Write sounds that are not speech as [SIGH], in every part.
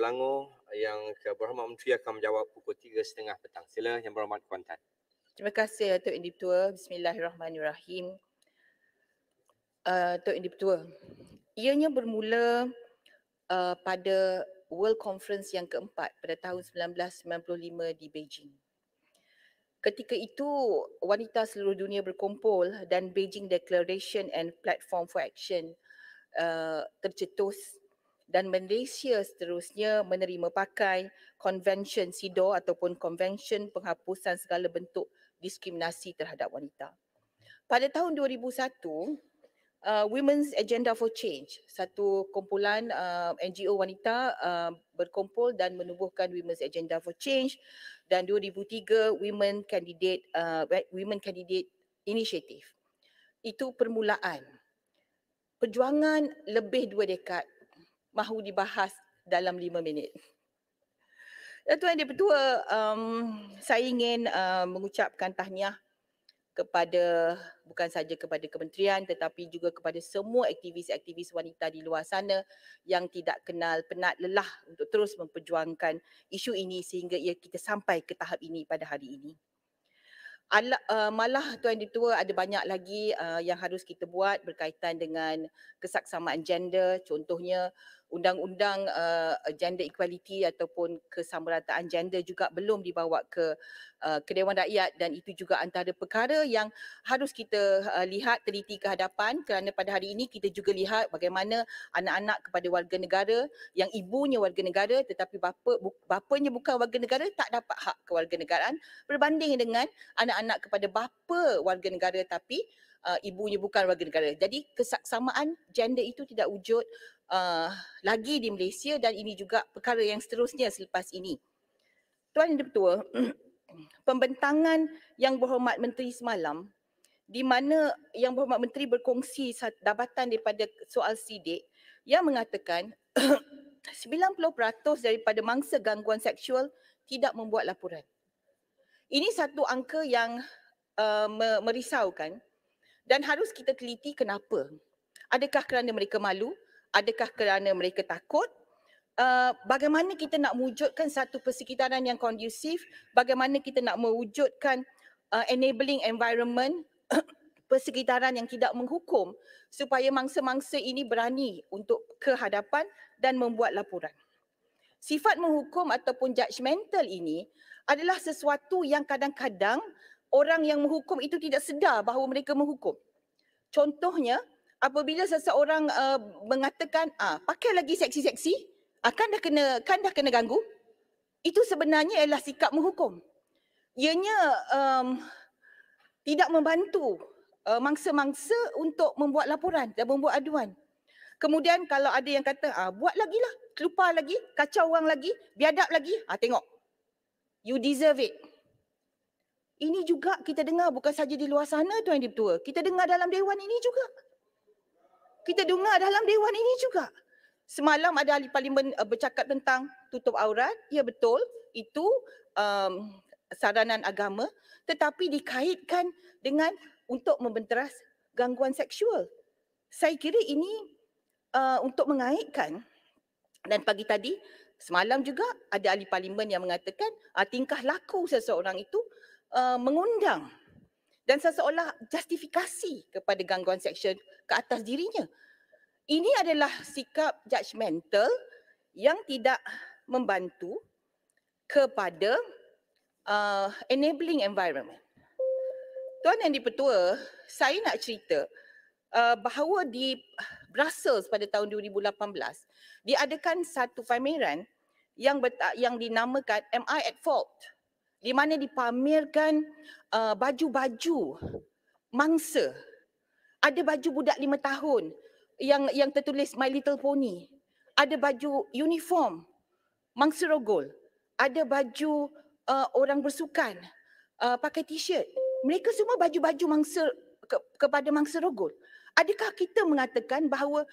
Selangor yang ke Berhormat Menteri akan menjawab pukul 3.30 petang. Sila yang berhormat Kuantan. Terima kasih Datuk eh, Indip Tua. Bismillahirrahmanirrahim. Uh, eh, Datuk Indip Tua, ianya bermula uh, pada World Conference yang keempat pada tahun 1995 di Beijing. Ketika itu, wanita seluruh dunia berkumpul dan Beijing Declaration and Platform for Action uh, tercetus dan Malaysia seterusnya menerima pakai Convention SIDO ataupun Convention penghapusan segala bentuk diskriminasi terhadap wanita. Pada tahun 2001, Uh, Women's Agenda for Change, satu kumpulan uh, NGO wanita uh, berkumpul dan menubuhkan Women's Agenda for Change dan 2003 Women Candidate uh, Women Candidate Initiative. Itu permulaan. Perjuangan lebih dua dekad mahu dibahas dalam lima minit. Ya, Tuan Dia Pertua, um, saya ingin uh, mengucapkan tahniah kepada bukan saja kepada kementerian tetapi juga kepada semua aktivis-aktivis wanita di luar sana yang tidak kenal penat lelah untuk terus memperjuangkan isu ini sehingga ia kita sampai ke tahap ini pada hari ini. Uh, malah Tuan Ditua ada banyak lagi uh, yang harus kita buat berkaitan dengan kesaksamaan gender contohnya undang-undang uh, gender equality ataupun kesamarataan gender juga belum dibawa ke uh, ke Dewan Rakyat dan itu juga antara perkara yang harus kita uh, lihat teliti ke hadapan kerana pada hari ini kita juga lihat bagaimana anak-anak kepada warga negara yang ibunya warga negara tetapi bapa bu, bapanya bukan warga negara tak dapat hak kewarganegaraan berbanding dengan anak-anak kepada bapa warga negara tapi uh, ibunya bukan warga negara. Jadi kesaksamaan gender itu tidak wujud uh, lagi di Malaysia dan ini juga perkara yang seterusnya selepas ini. Tuan Yang Dipertua, [CLEARS THROAT] pembentangan yang berhormat menteri semalam di mana yang berhormat menteri berkongsi dapatan daripada soal sidik yang mengatakan 90% [CLEARS THROAT] daripada mangsa gangguan seksual tidak membuat laporan. Ini satu angka yang uh, merisaukan dan harus kita teliti kenapa. Adakah kerana mereka malu? Adakah kerana mereka takut? Uh, bagaimana kita nak wujudkan satu persekitaran yang kondusif? Bagaimana kita nak mewujudkan uh, enabling environment [COUGHS] persekitaran yang tidak menghukum supaya mangsa-mangsa ini berani untuk kehadapan dan membuat laporan. Sifat menghukum ataupun judgmental ini adalah sesuatu yang kadang-kadang orang yang menghukum itu tidak sedar bahawa mereka menghukum. Contohnya, apabila seseorang uh, mengatakan, ah, pakai lagi seksi-seksi, ah, kan, dah kena, kan dah kena ganggu. Itu sebenarnya ialah sikap menghukum. Ianya um, tidak membantu uh, mangsa-mangsa untuk membuat laporan dan membuat aduan. Kemudian kalau ada yang kata, ah, buat lagi lah, lupa lagi, kacau orang lagi, biadab lagi, ah, tengok. You deserve it. Ini juga kita dengar bukan saja di luar sana Tuan Dia Petua. Kita dengar dalam Dewan ini juga. Kita dengar dalam Dewan ini juga. Semalam ada ahli parlimen eh, bercakap tentang tutup aurat. Ya betul, itu um, saranan agama. Tetapi dikaitkan dengan untuk membenteras gangguan seksual. Saya kira ini uh, untuk mengaitkan. Dan pagi tadi, semalam juga ada ahli parlimen yang mengatakan uh, tingkah laku seseorang itu uh, mengundang dan seolah justifikasi kepada gangguan seksual ke atas dirinya. Ini adalah sikap judgemental yang tidak membantu kepada uh, enabling environment. Tuan yang dipertua, saya nak cerita uh, bahawa di Brussels pada tahun 2018 diadakan satu pameran yang, yang dinamakan MI I at Fault? di mana dipamerkan uh, baju-baju mangsa. Ada baju budak lima tahun yang yang tertulis My Little Pony. Ada baju uniform mangsa rogol. Ada baju uh, orang bersukan uh, pakai t-shirt. Mereka semua baju-baju mangsa ke, kepada mangsa rogol. Adakah kita mengatakan bahawa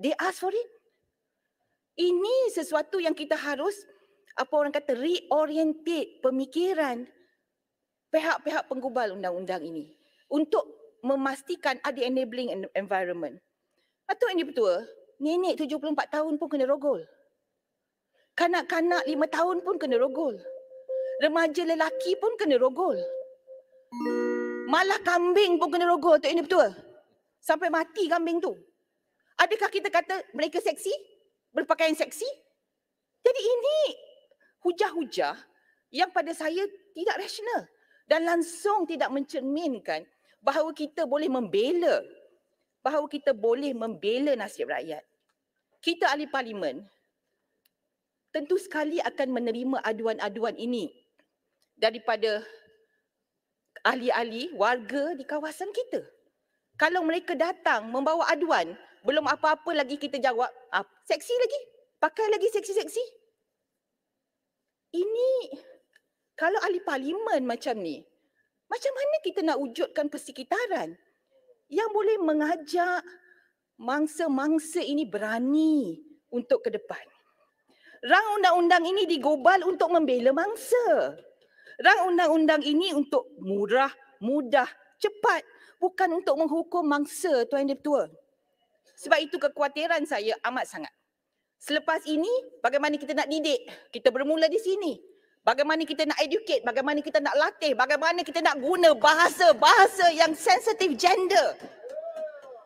they ask for it? Ini sesuatu yang kita harus apa orang kata reorientate pemikiran pihak-pihak penggubal undang-undang ini untuk memastikan ada enabling environment. Atau ini betul nenek 74 tahun pun kena rogol. Kanak-kanak 5 tahun pun kena rogol. Remaja lelaki pun kena rogol. Malah kambing pun kena rogol tu ini betul Sampai mati kambing tu. Adakah kita kata mereka seksi? Berpakaian seksi? Jadi ini hujah-hujah yang pada saya tidak rasional dan langsung tidak mencerminkan bahawa kita boleh membela bahawa kita boleh membela nasib rakyat. Kita ahli parlimen tentu sekali akan menerima aduan-aduan ini daripada ahli-ahli warga di kawasan kita. Kalau mereka datang membawa aduan, belum apa-apa lagi kita jawab, ah, seksi lagi, pakai lagi seksi-seksi, ini kalau ahli parlimen macam ni, macam mana kita nak wujudkan persekitaran yang boleh mengajak mangsa-mangsa ini berani untuk ke depan. Rang undang-undang ini digobal untuk membela mangsa. Rang undang-undang ini untuk murah, mudah, cepat. Bukan untuk menghukum mangsa, Tuan Deputua. Sebab itu kekhawatiran saya amat sangat. Selepas ini, bagaimana kita nak didik? Kita bermula di sini. Bagaimana kita nak educate? Bagaimana kita nak latih? Bagaimana kita nak guna bahasa-bahasa yang sensitif gender?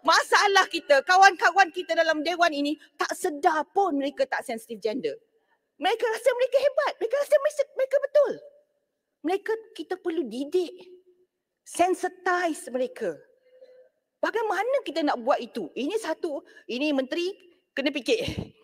Masalah kita, kawan-kawan kita dalam dewan ini tak sedar pun mereka tak sensitif gender. Mereka rasa mereka hebat. Mereka rasa mereka betul. Mereka kita perlu didik. Sensitize mereka. Bagaimana kita nak buat itu? Ini satu, ini menteri kena fikir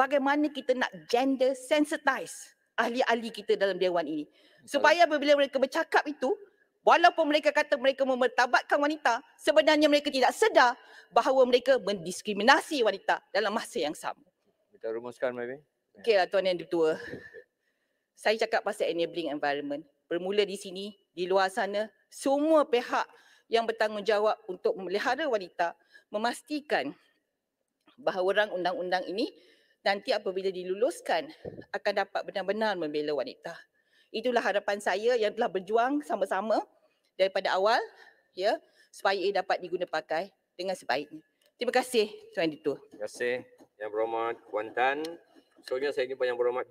bagaimana kita nak gender sensitize ahli-ahli kita dalam dewan ini. Supaya bila-bila mereka bercakap itu, walaupun mereka kata mereka memertabatkan wanita, sebenarnya mereka tidak sedar bahawa mereka mendiskriminasi wanita dalam masa yang sama. Kita rumuskan, maybe. Okey lah, Tuan Yang Dutua. Saya cakap pasal enabling environment. Bermula di sini, di luar sana, semua pihak yang bertanggungjawab untuk memelihara wanita memastikan bahawa rang undang-undang ini nanti apabila diluluskan akan dapat benar-benar membela wanita. Itulah harapan saya yang telah berjuang sama-sama daripada awal ya supaya ia dapat diguna pakai dengan sebaiknya. Terima kasih Tuan Ditu. Terima kasih Yang Berhormat Kuantan. Soalnya saya ini Yang Berhormat